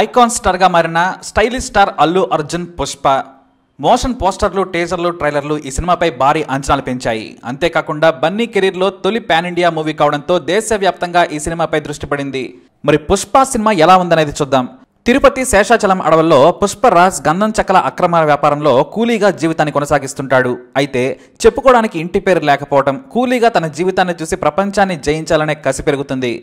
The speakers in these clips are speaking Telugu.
ఐకాన్ స్టార్గా మారిన stylish star Allu Arjun Pushpa motion పోస్టర్లు టేజర్లు ట్రైలర్లు ఈ సినిమాపై భారీ అంచనాలు పెంచాయి అంతేకాకుండా బన్నీ కెరీర్లో తొలి పాన్ ఇండియా మూవీ కావడంతో దేశవ్యాప్తంగా ఈ సినిమాపై దృష్టి పడింది మరి పుష్ప సినిమా ఎలా ఉందనేది చూద్దాం తిరుపతి శేషాచలం అడవుల్లో పుష్పరాజ్ గంధం చక్కల అక్రమ వ్యాపారంలో కూలీగా జీవితాన్ని కొనసాగిస్తుంటాడు అయితే చెప్పుకోవడానికి ఇంటి పేరు లేకపోవడం కూలీగా తన జీవితాన్ని చూసి ప్రపంచాన్ని జయించాలనే కసి పెరుగుతుంది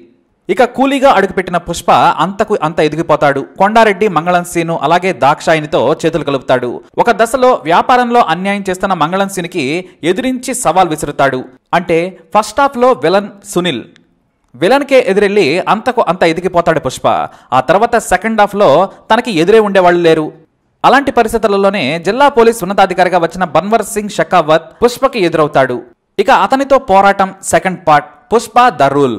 ఇక కూలీగా అడుగుపెట్టిన పుష్ప అంతకు అంత ఎదిగిపోతాడు కొండారెడ్డి మంగళం సీను అలాగే దాక్షాయినితో చేతులు కలుపుతాడు ఒక దశలో వ్యాపారంలో అన్యాయం చేస్తున్న మంగళం సీనికి ఎదురించి సవాల్ విసురుతాడు అంటే ఫస్ట్ హాఫ్లో విలన్ సునీల్ విలన్కే ఎదురెళ్ళి అంతకు అంత ఎదిగిపోతాడు పుష్ప ఆ తర్వాత సెకండ్ హాఫ్లో తనకి ఎదురే ఉండేవాళ్ళు లేరు అలాంటి పరిస్థితులలోనే జిల్లా పోలీస్ ఉన్నతాధికారిగా వచ్చిన బన్వర్ సింగ్ షకావత్ పుష్పకి ఎదురవుతాడు ఇక అతనితో పోరాటం second part Pushpa the rule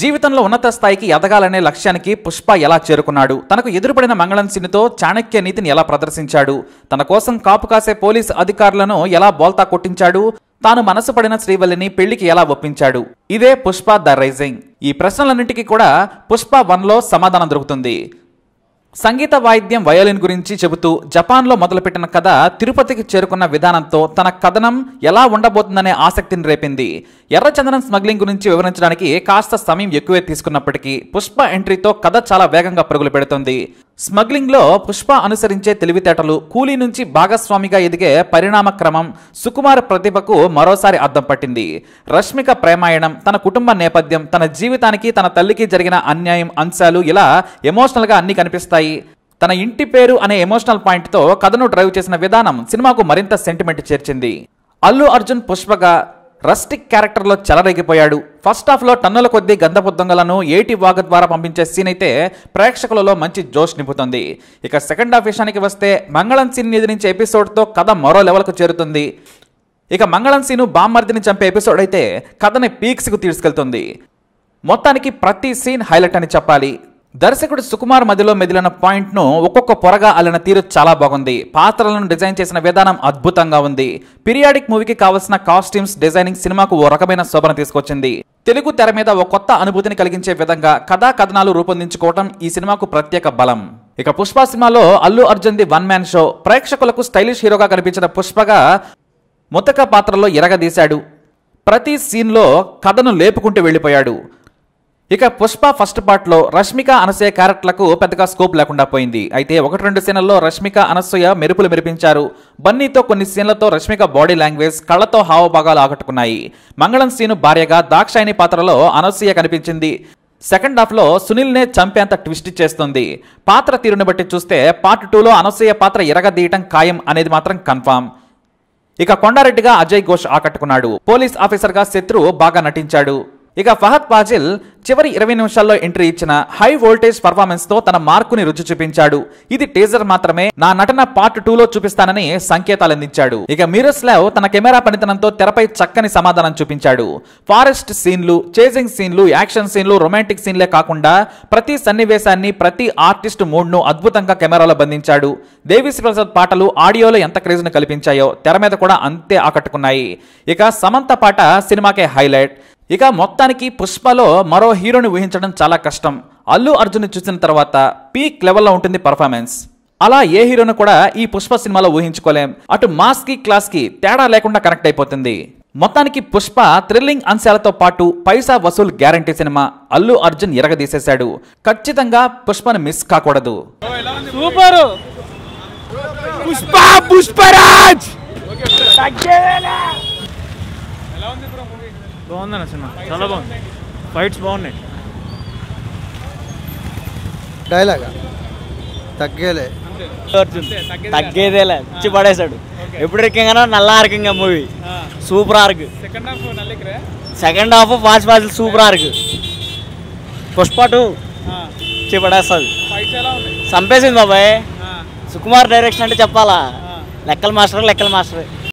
జీవితంలో ఉన్నత స్థాయికి ఎదగాలనే లక్ష్యానికి పుష్ప ఎలా చేరుకున్నాడు తనకు ఎదురుపడిన మంగళం సినితో చాణక్య నీతిని ఎలా ప్రదర్శించాడు తన కోసం కాపు కాసే పోలీస్ అధికారులను ఎలా బోల్తా కొట్టించాడు తాను మనసు పడిన శ్రీవల్లిని పెళ్లికి ఎలా ఒప్పించాడు ఇదే పుష్ప ద రైజింగ్ ఈ ప్రశ్నలన్నింటికీ కూడా పుష్ప వన్లో సమాధానం దొరుకుతుంది సంగీత వాయిద్యం వయోలిన్ గురించి చెబుతూ జపాన్లో మొదలుపెట్టిన కథ తిరుపతికి చేరుకున్న విధానంతో తన కథనం ఎలా ఉండబోతుందనే ఆసక్తిని రేపింది ఎర్రచందనం స్మగ్లింగ్ గురించి వివరించడానికి కాస్త సమయం ఎక్కువే తీసుకున్నప్పటికీ పుష్ప ఎంట్రీతో కథ చాలా వేగంగా పరుగులు పెడుతుంది స్మగ్లింగ్లో పుష్ప అనుసరించే తెలివితేటలు కూలీ నుంచి భాగస్వామిగా ఎదిగే పరిణామ క్రమం సుకుమార్ ప్రతిభకు మరోసారి అద్దం పట్టింది రష్మిక ప్రేమాయణం తన కుటుంబ నేపథ్యం తన జీవితానికి తన తల్లికి జరిగిన అన్యాయం అంశాలు ఇలా ఎమోషనల్గా అన్నీ కనిపిస్తాయి తన ఇంటి పేరు అనే ఎమోషనల్ పాయింట్తో కథను డ్రైవ్ చేసిన విధానం సినిమాకు మరింత సెంటిమెంట్ చేర్చింది అల్లు అర్జున్ పుష్పగా రస్టిక్ క్యారెక్టర్లో చెలరేగిపోయాడు ఫస్ట్ హాఫ్లో టన్నుల కొద్దీ గంధపు దొంగలను ఏటి వాగ ద్వారా పంపించే సీన్ అయితే ప్రేక్షకులలో మంచి జోష్ నింపుతుంది ఇక సెకండ్ హాఫ్ విషయానికి వస్తే మంగళం సీన్ నుంచి ఎపిసోడ్తో కథ మరో లెవెల్కు చేరుతుంది ఇక మంగళం సీను బామ్మర్దిని చంపే ఎపిసోడ్ అయితే కథని పీక్స్కు తీసుకెళ్తుంది మొత్తానికి ప్రతి సీన్ హైలైట్ అని చెప్పాలి దర్శకుడు సుకుమార్ మధ్యలో మెదిలిన పాయింట్ను ఒక్కొక్క పొరగా అల్లిన తీరు చాలా బాగుంది పాత్రలను డిజైన్ చేసిన విధానం అద్భుతంగా ఉంది పీరియాడిక్ మూవీకి కావలసిన కాస్ట్యూమ్స్ డిజైనింగ్ సినిమాకు ఓ రకమైన శోభన తీసుకొచ్చింది తెలుగు తెర మీద ఓ కొత్త అనుభూతిని కలిగించే విధంగా కథా కథనాలు రూపొందించుకోవటం ఈ సినిమాకు ప్రత్యేక బలం ఇక పుష్ప సినిమాలో అల్లు అర్జున్ది వన్ మ్యాన్ షో ప్రేక్షకులకు స్టైలిష్ హీరోగా కనిపించిన పుష్పగా ముతక పాత్రలో ఎరగదీశాడు ప్రతి సీన్లో కథను లేపుకుంటూ వెళ్ళిపోయాడు ఇక పుష్ప ఫస్ట్ పార్ట్లో రష్మిక అనసూయ క్యారెక్టర్లకు పెద్దగా స్కోప్ లేకుండా పోయింది అయితే ఒకటి రెండు సీన్లలో రష్మిక అనసూయ మెరుపులు మెరిపించారు బన్నీతో కొన్ని సీన్లతో రష్మిక బాడీ లాంగ్వేజ్ కళ్లతో హావభాగాలు ఆకట్టుకున్నాయి మంగళం సీను భార్యగా దాక్షాయిని పాత్రలో అనసూయ కనిపించింది సెకండ్ హాఫ్లో సునీల్నే చంపేంత ట్విస్ట్ చేస్తుంది పాత్ర తీరుని బట్టి చూస్తే పార్ట్ టూలో అనసూయ పాత్ర ఎరగదీయటం ఖాయం అనేది మాత్రం కన్ఫామ్ ఇక కొండారెడ్డిగా అజయ్ ఘోష్ ఆకట్టుకున్నాడు పోలీస్ ఆఫీసర్గా శత్రు బాగా నటించాడు ఇక ఫహద్ పాజిల్ చివరి ఇరవై నిమిషాల్లో ఎంట్రీ ఇచ్చిన హై వోల్టేజ్ పర్ఫార్మెన్స్ తో తన మార్కుని రుచి చూపించాడు ఇది టేజర్ మాత్రమే నా నటన పార్ట్ టూ లో చూపిస్తానని సంకేతాలు అందించాడు ఇక మీరస్లావ్ తన కెమెరా పనితనంతో తెరపై చక్కని సమాధానం చూపించాడు ఫారెస్ట్ సీన్లు చేజింగ్ సీన్లు యాక్షన్ సీన్లు రొమాంటిక్ సీన్లే కాకుండా ప్రతి సన్నివేశాన్ని ప్రతి ఆర్టిస్ట్ మూడ్ ను అద్భుతంగా కెమెరాలో బంధించాడు దేవిశ్రీ ప్రసాద్ పాటలు ఆడియోలో ఎంత క్రేజ్ ను కల్పించాయో తెర మీద కూడా అంతే ఆకట్టుకున్నాయి ఇక సమంత పాట సినిమాకే హైలైట్ ఇక మొత్తానికి పుష్పలో మరో హీరోని ఊహించడం చాలా కష్టం అల్లు అర్జున్ చూసిన తర్వాత పీక్ లెవెల్లో ఉంటుంది పర్ఫార్మెన్స్ అలా ఏ హీరోను కూడా ఈ పుష్ప సినిమాలో ఊహించుకోలేం అటు మాస్ కి క్లాస్ కి తేడా లేకుండా కనెక్ట్ అయిపోతుంది మొత్తానికి పుష్ప థ్రిల్లింగ్ అంశాలతో పాటు పైసా వసూల్ గ్యారంటీ సినిమా అల్లు అర్జున్ ఎరగదీసేశాడు ఖచ్చితంగా పుష్పను మిస్ కాకూడదు పుష్ప పుష్పరాజ్ బాగుందన్న సినిమా చాలా బాగుంది ఫైట్స్ బాగున్నాయి డైలాగ్ తగ్గేలే అర్జున్ తగ్గేదేలే ఇచ్చి పడేశాడు ఎప్పుడు ఎక్కంగా నల్ల ఆర్కింగ్ మూవీ సూపర్ ఆర్క్ second half fast fast super ఆర్క్ పుష్ప టూ ఇచ్చి పడేస్తుంది చంపేసింది బాబాయ్ సుకుమార్ డైరెక్షన్ అంటే చెప్పాలా లెక్కల మాస్టర్ లెక్కల మాస్టర్